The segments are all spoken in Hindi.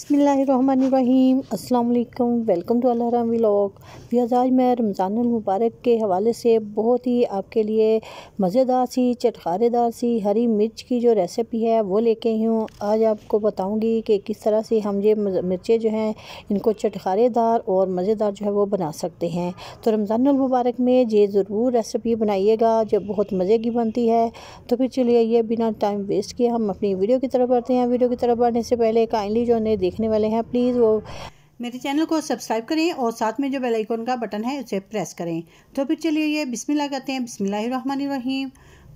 बिसमीम् अल्लाम वेलकम टू अल्लाम व्लॉग व्याज आज मैं रमज़ानमबारक के हवाले से बहुत ही आपके लिए मज़ेदार सी चटकारेदार सी हरी मिर्च की जो रेसिपी है वो लेके आई हूँ आज आपको बताऊँगी कि किस तरह से हम ये मिर्चें जो हैं इनको चटकारेदार और मज़ेदार जो है वो बना सकते हैं तो रमज़ानमबारक में ये ज़रूर रेसिपी बनाइएगा जो बहुत मज़े की बनती है तो फिर चलिए ये बिना टाइम वेस्ट किए हम अपनी वीडियो की तरफ बढ़ते हैं वीडियो की तरफ बढ़ने से पहले काइंडली जो ने देखने वाले हैं प्लीज़ वो मेरे चैनल को सब्सक्राइब करें और साथ में जो बेल आइकन का बटन है उसे प्रेस करें तो फिर चलिए ये बिस्मिल्लाह कहते हैं बिस्मिल्लाहिर्रहमानिर्रहीम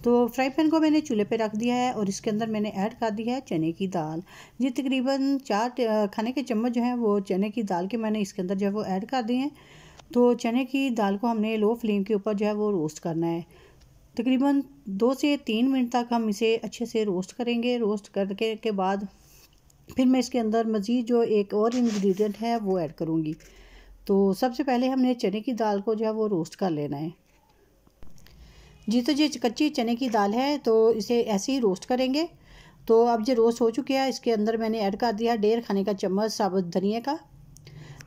तो फ्राई पैन को मैंने चूल्हे पे रख दिया है और इसके अंदर मैंने ऐड कर दी है चने की दाल ये तकरीबन चार खाने के चम्मच जो हैं वो चने की दाल के मैंने इसके अंदर जो है वो ऐड कर दिए हैं तो चने की दाल को हमने लो फ्लेम के ऊपर जो है वो रोस्ट करना है तकरीबन दो से तीन मिनट तक हम इसे अच्छे से रोस्ट करेंगे रोस्ट करके के बाद फिर मैं इसके अंदर मज़ीद जो एक और इन्ग्रीडियंट है वो ऐड करूँगी तो सबसे पहले हमने चने की दाल को जो है वो रोस्ट कर लेना है जी तो ये कच्ची चने की दाल है तो इसे ऐसे ही रोस्ट करेंगे तो अब ये रोस्ट हो चुके हैं इसके अंदर मैंने ऐड कर दिया डेढ़ खाने का चम्मच साबुत धनिया का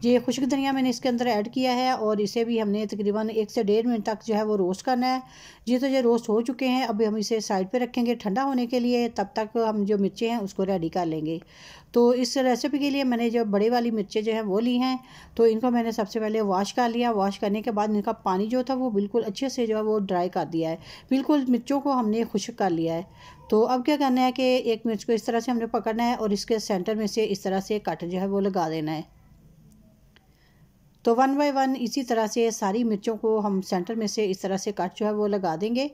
ये खुश्क धनिया मैंने इसके अंदर ऐड किया है और इसे भी हमने तकरीबन एक से डेढ़ मिनट तक जो है वो रोस्ट करना है ये तो ये रोस्ट हो चुके हैं अभी हम इसे साइड पे रखेंगे ठंडा होने के लिए तब तक हम जो मिर्चें हैं उसको रेडी कर लेंगे तो इस रेसिपी के लिए मैंने जो बड़े वाली मिर्चें जो हैं वो ली हैं तो इनको मैंने सबसे पहले वॉश कर लिया वॉश करने के बाद इनका पानी जो था वो बिल्कुल अच्छे से जो है वो ड्राई कर दिया है बिल्कुल मिर्चों को हमने खुश्क कर लिया है तो अब क्या करना है कि एक मिर्च को इस तरह से हमने पकड़ना है और इसके सेंटर में से इस तरह से कट जो है वो लगा देना है तो वन बाई वन इसी तरह से सारी मिर्चों को हम सेंटर में से इस तरह से काट जो है वो लगा देंगे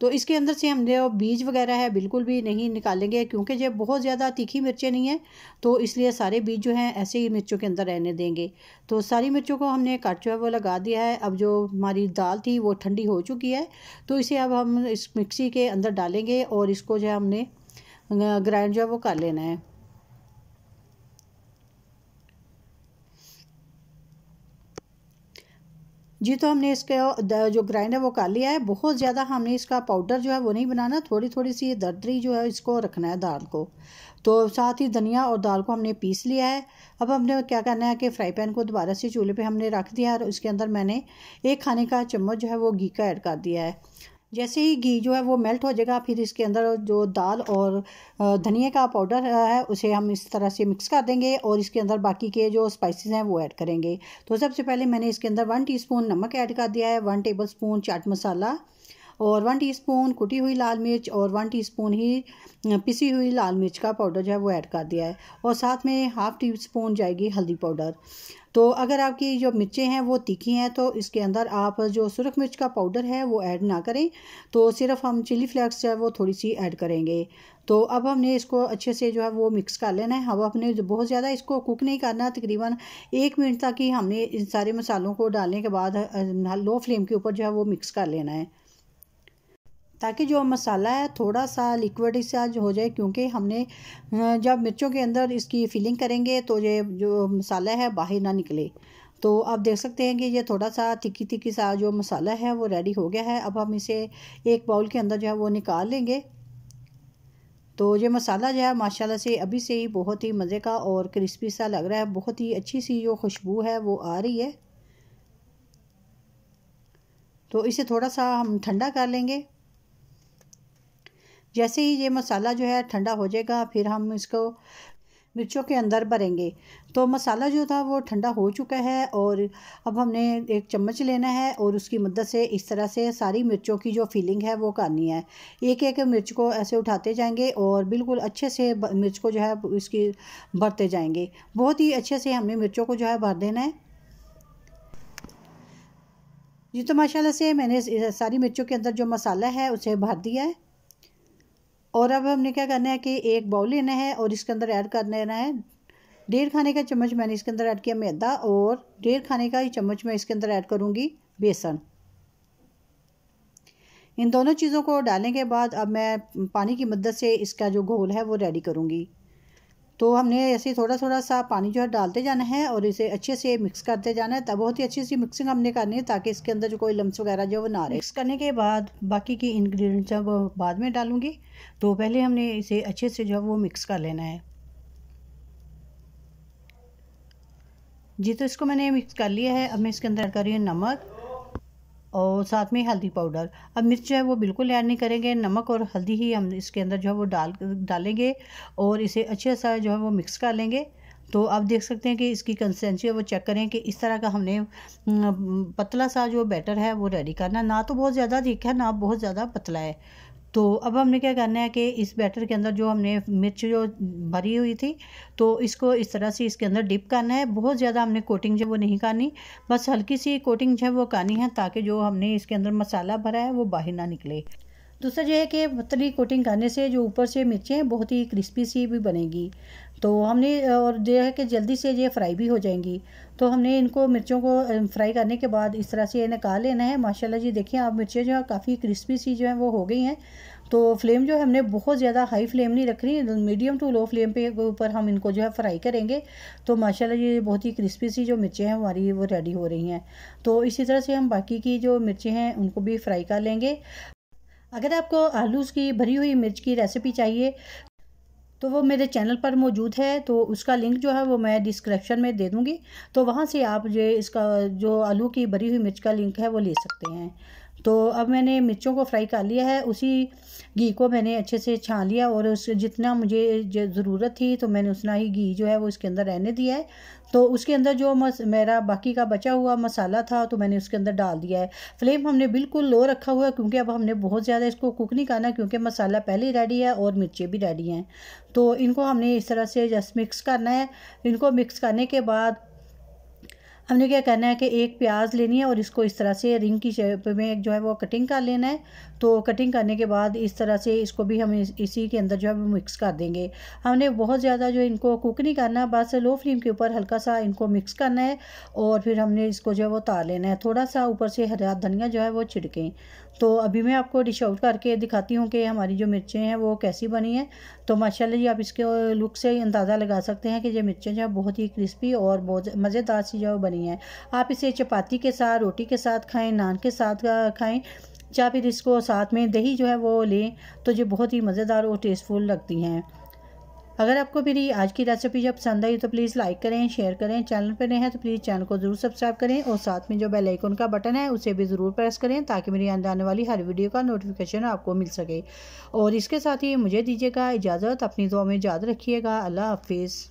तो इसके अंदर से हमने बीज वगैरह है बिल्कुल भी नहीं निकालेंगे क्योंकि ये बहुत ज़्यादा तीखी मिर्चें नहीं हैं तो इसलिए सारे बीज जो हैं ऐसे ही मिर्चों के अंदर रहने देंगे तो सारी मिर्चों को हमने काट जो है वो लगा दिया है अब जो हमारी दाल थी वो ठंडी हो चुकी है तो इसे अब हम इस मिक्सी के अंदर डालेंगे और इसको जो है हमने ग्राइंड जो है वो कर लेना है जी तो हमने इसके जो ग्राइंड है वो कर लिया है बहुत ज़्यादा हमने इसका पाउडर जो है वो नहीं बनाना थोड़ी थोड़ी सी ये दर्दरी जो है इसको रखना है दाल को तो साथ ही धनिया और दाल को हमने पीस लिया है अब हमने क्या करना है कि फ्राई पैन को दोबारा से चूल्हे पे हमने रख दिया है और उसके अंदर मैंने एक खाने का चम्मच जो है वो घी का ऐड कर दिया है जैसे ही घी जो है वो मेल्ट हो जाएगा फिर इसके अंदर जो दाल और धनिया का पाउडर है उसे हम इस तरह से मिक्स कर देंगे और इसके अंदर बाकी के जो स्पाइसेस हैं वो ऐड करेंगे तो सबसे पहले मैंने इसके अंदर वन टीस्पून नमक ऐड कर दिया है one tablespoon chaat masala और वन टीस्पून कुटी हुई लाल मिर्च और वन टीस्पून ही पिसी हुई लाल मिर्च का पाउडर जो है वो ऐड कर दिया है और साथ में हाफ़ टी स्पून जाएगी हल्दी पाउडर तो अगर आपकी जो मिर्चें हैं वो तीखी हैं तो इसके अंदर आप जो सुरख मिर्च का पाउडर है वो ऐड ना करें तो सिर्फ हम चिली फ्लेक्स जो है वो थोड़ी सी ऐड करेंगे तो अब हमने इसको अच्छे से जो है वो मिक्स कर लेना है अब हमने बहुत ज़्यादा इसको कुक नहीं करना तकरीबन एक मिनट तक ही हमने इन सारे मसालों को डालने के बाद लो फ्लेम के ऊपर जो है वो मिक्स कर लेना है ताकि जो मसाला है थोड़ा सा लिक्विड सा हो जाए क्योंकि हमने जब मिर्चों के अंदर इसकी फिलिंग करेंगे तो ये जो मसाला है बाहर ना निकले तो आप देख सकते हैं कि ये थोड़ा सा तिक्की तिक्की सा जो मसाला है वो रेडी हो गया है अब हम इसे एक बाउल के अंदर जो है वो निकाल लेंगे तो ये मसाला जो है माशाल्लाह से अभी से ही बहुत ही मज़े का और क्रिस्पी सा लग रहा है बहुत ही अच्छी सी जो खुशबू है वो आ रही है तो इसे थोड़ा सा हम ठंडा कर लेंगे जैसे ही ये मसाला जो है ठंडा हो जाएगा फिर हम इसको मिर्चों के अंदर भरेंगे तो मसाला जो था वो ठंडा हो चुका है और अब हमने एक चम्मच लेना है और उसकी मदद से इस तरह से सारी मिर्चों की जो फीलिंग है वो करनी है एक एक मिर्च को ऐसे उठाते जाएंगे और बिल्कुल अच्छे से मिर्च को जो है इसकी भरते जाएंगे बहुत ही अच्छे से हमने मिर्चों को जो है भर देना है जी तो माशाल्लाह से मैंने सारी मिर्चों के अंदर जो मसाला है उसे भर दिया है और अब हमने क्या करना है कि एक बाउल लेना है और इसके अंदर ऐड कर लेना है डेढ़ खाने का चम्मच मैंने इसके अंदर ऐड किया मैदा और डेढ़ खाने का ही चम्मच मैं इसके अंदर ऐड करूँगी बेसन इन दोनों चीज़ों को डालने के बाद अब मैं पानी की मदद से इसका जो घोल है वो रेडी करूँगी तो हमने ऐसे थोड़ा थोड़ा सा पानी जो है डालते जाना है और इसे अच्छे से मिक्स करते जाना है तब बहुत ही अच्छी सी मिक्सिंग हमने करनी है ताकि इसके अंदर जो कोई लम्स वगैरह जो वो ना रहे मिक्स करने के बाद बाकी की इन्ग्रीडियंट्स वो बाद में डालूंगी तो पहले हमने इसे अच्छे से जो है वो मिक्स कर लेना है जी तो इसको मैंने मिक्स कर लिया है अब मैं इसके अंदर कर रही हूँ नमक और साथ में हल्दी पाउडर अब मिर्च जो है वो बिल्कुल ऐड नहीं करेंगे नमक और हल्दी ही हम इसके अंदर जो है वो डाल डालेंगे और इसे अच्छे सा जो है वो मिक्स कर लेंगे तो आप देख सकते हैं कि इसकी कंसिस्टेंसी वो चेक करें कि इस तरह का हमने पतला सा जो बैटर है वो रेडी करना ना तो बहुत ज़्यादा थिक है ना बहुत ज़्यादा पतला है तो अब हमने क्या करना है कि इस बैटर के अंदर जो हमने मिर्च जो भरी हुई थी तो इसको इस तरह से इसके अंदर डिप करना है बहुत ज़्यादा हमने कोटिंग जो वो नहीं करनी बस हल्की सी कोटिंग जो है वो करनी है ताकि जो हमने इसके अंदर मसाला भरा है वो बाहर ना निकले दूसरा जो है कि पतली कोटिंग करने से जो ऊपर से मिर्चें बहुत ही क्रिस्पी सी भी बनेगी तो हमने और जो है कि जल्दी से ये फ्राई भी हो जाएंगी तो हमने इनको मिर्चों को फ्राई करने के बाद इस तरह से ये निकाल लेना है माशाल्लाह जी देखिए आप मिर्चें जो है काफ़ी क्रिस्पी सी जो है वो हो गई हैं तो फ्लेम जो है हमने बहुत ज़्यादा हाई फ्लेम नहीं रखनी मीडियम टू लो फ्लेम पे ऊपर हम इनको जो है फ्राई करेंगे तो माशाल्लाह ये बहुत ही क्रिस्पी सी जो मिर्चें हैं हमारी वो रेडी हो रही हैं तो इसी तरह से हम बाकी की जो मिर्चें हैं उनको भी फ्राई कर लेंगे अगर आपको आलूज़ की भरी हुई मिर्च की रेसिपी चाहिए तो वो मेरे चैनल पर मौजूद है तो उसका लिंक जो है वो मैं डिस्क्रिप्शन में दे दूँगी तो वहाँ से आप जो इसका जो आलू की भरी हुई मिर्च का लिंक है वो ले सकते हैं तो अब मैंने मिर्चों को फ्राई कर लिया है उसी घी को मैंने अच्छे से छान लिया और उस जितना मुझे ज़रूरत थी तो मैंने उतना ही घी जो है वो इसके अंदर रहने दिया है तो उसके अंदर जो मस मेरा बाकी का बचा हुआ मसाला था तो मैंने उसके अंदर डाल दिया है फ्लेम हमने बिल्कुल लो रखा हुआ है क्योंकि अब हमने बहुत ज़्यादा इसको कुक नहीं करना क्योंकि मसाला पहले ही रेडी है और मिर्चें भी रेडी हैं तो इनको हमने इस तरह से जस्ट मिक्स करना है इनको मिक्स करने के बाद हमने क्या करना है कि एक प्याज लेनी है और इसको इस तरह से रिंग की शेप में जो है वो कटिंग कर लेना है तो कटिंग करने के बाद इस तरह से इसको भी हम इसी के अंदर जो है मिक्स कर देंगे हमने बहुत ज़्यादा जो इनको कुक नहीं करना बस लो फ्लेम के ऊपर हल्का सा इनको मिक्स करना है और फिर हमने इसको जो है वो उतार लेना है थोड़ा सा ऊपर से हरा धनिया जो है वो छिड़कें तो अभी मैं आपको डिश आउट करके दिखाती हूँ कि हमारी जो मिर्चें हैं वो कैसी बनी हैं तो माशाल्लाह जी आप इसके लुक से अंदाज़ा लगा सकते हैं कि ये मिर्चें जो है बहुत ही क्रिस्पी और बहुत मज़ेदार सी जो बनी रही हैं आप इसे चपाती के साथ रोटी के साथ खाएं नान के साथ खाएं या फिर इसको साथ में दही जो है वो लें तो जो बहुत ही मज़ेदार और टेस्टफुल लगती हैं अगर आपको मेरी आज की रेसिपी जब पसंद आई तो प्लीज़ लाइक करें शेयर करें चैनल पर नए हैं तो प्लीज़ चैनल को ज़रूर सब्सक्राइब करें और साथ में जो बेल आइकन का बटन है उसे भी ज़रूर प्रेस करें ताकि मेरी आने आने वाली हर वीडियो का नोटिफिकेशन आपको मिल सके और इसके साथ ही मुझे दीजिएगा इजाज़त अपनी दुआ में याद रखिएगा अल्लाह हाफिज़